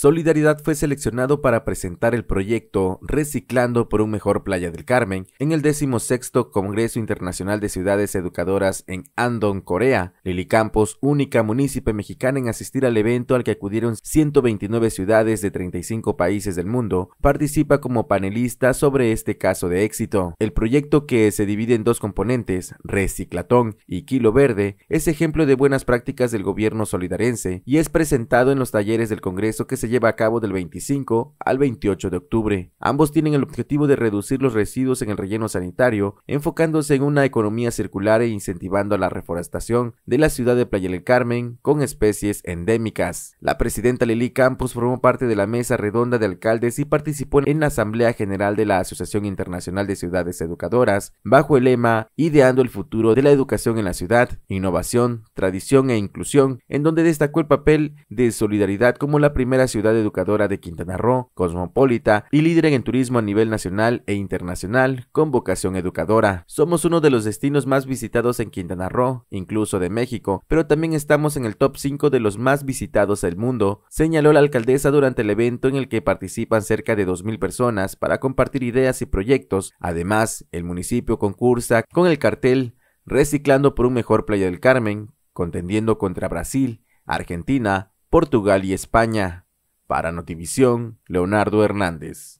Solidaridad fue seleccionado para presentar el proyecto Reciclando por un Mejor Playa del Carmen en el 16 Congreso Internacional de Ciudades Educadoras en Andong, Corea. Lili Campos, única munícipe mexicana en asistir al evento al que acudieron 129 ciudades de 35 países del mundo, participa como panelista sobre este caso de éxito. El proyecto que se divide en dos componentes, Reciclatón y Kilo Verde, es ejemplo de buenas prácticas del gobierno solidarense y es presentado en los talleres del Congreso que se lleva a cabo del 25 al 28 de octubre. Ambos tienen el objetivo de reducir los residuos en el relleno sanitario, enfocándose en una economía circular e incentivando la reforestación de la ciudad de Playa del Carmen con especies endémicas. La presidenta Lili Campos formó parte de la mesa redonda de alcaldes y participó en la Asamblea General de la Asociación Internacional de Ciudades Educadoras bajo el lema Ideando el futuro de la educación en la ciudad, innovación, tradición e inclusión, en donde destacó el papel de Solidaridad como la primera ciudad ciudad educadora de Quintana Roo, cosmopolita y líder en turismo a nivel nacional e internacional con vocación educadora. Somos uno de los destinos más visitados en Quintana Roo, incluso de México, pero también estamos en el top 5 de los más visitados del mundo, señaló la alcaldesa durante el evento en el que participan cerca de 2.000 personas para compartir ideas y proyectos. Además, el municipio concursa con el cartel Reciclando por un mejor Playa del Carmen, contendiendo contra Brasil, Argentina, Portugal y España. Para Notivisión, Leonardo Hernández.